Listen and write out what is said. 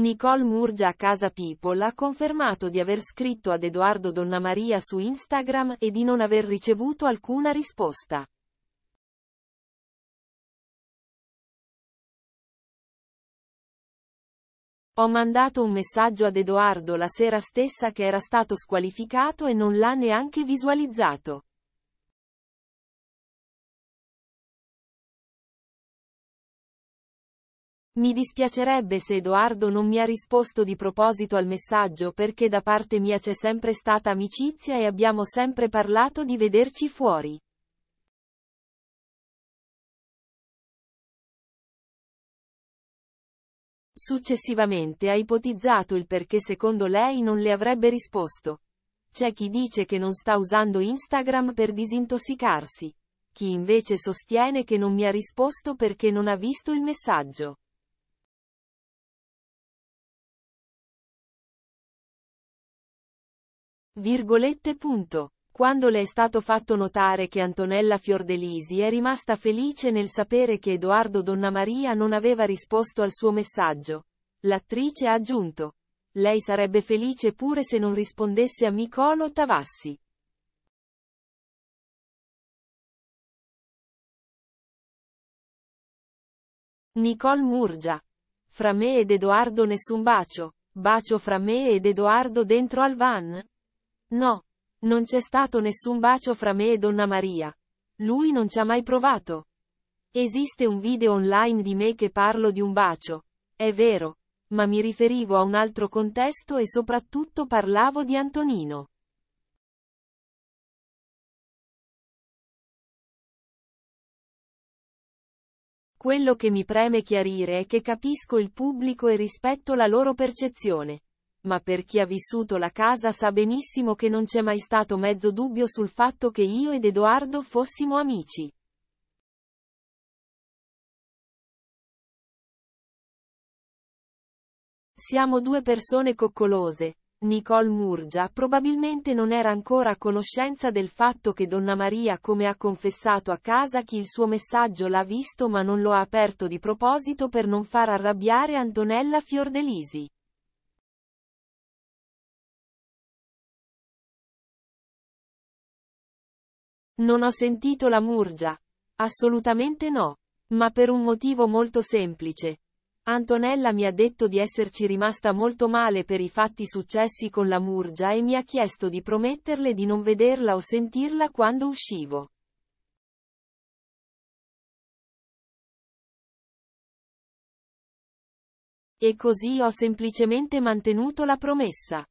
Nicole Murgia a Casa People ha confermato di aver scritto ad Edoardo Donnamaria su Instagram e di non aver ricevuto alcuna risposta. Ho mandato un messaggio ad Edoardo la sera stessa che era stato squalificato e non l'ha neanche visualizzato. Mi dispiacerebbe se Edoardo non mi ha risposto di proposito al messaggio perché da parte mia c'è sempre stata amicizia e abbiamo sempre parlato di vederci fuori. Successivamente ha ipotizzato il perché secondo lei non le avrebbe risposto. C'è chi dice che non sta usando Instagram per disintossicarsi. Chi invece sostiene che non mi ha risposto perché non ha visto il messaggio. Virgolette punto. Quando le è stato fatto notare che Antonella Fiordelisi è rimasta felice nel sapere che Edoardo Donnamaria non aveva risposto al suo messaggio. L'attrice ha aggiunto. Lei sarebbe felice pure se non rispondesse a Nicolo Tavassi. Nicole Murgia. Fra me ed Edoardo nessun bacio. Bacio fra me ed Edoardo dentro al van. No. Non c'è stato nessun bacio fra me e Donna Maria. Lui non ci ha mai provato. Esiste un video online di me che parlo di un bacio. È vero. Ma mi riferivo a un altro contesto e soprattutto parlavo di Antonino. Quello che mi preme chiarire è che capisco il pubblico e rispetto la loro percezione ma per chi ha vissuto la casa sa benissimo che non c'è mai stato mezzo dubbio sul fatto che io ed Edoardo fossimo amici. Siamo due persone coccolose. Nicole Murgia probabilmente non era ancora a conoscenza del fatto che Donna Maria come ha confessato a casa chi il suo messaggio l'ha visto ma non lo ha aperto di proposito per non far arrabbiare Antonella Fiordelisi. Non ho sentito la murgia. Assolutamente no. Ma per un motivo molto semplice. Antonella mi ha detto di esserci rimasta molto male per i fatti successi con la murgia e mi ha chiesto di prometterle di non vederla o sentirla quando uscivo. E così ho semplicemente mantenuto la promessa.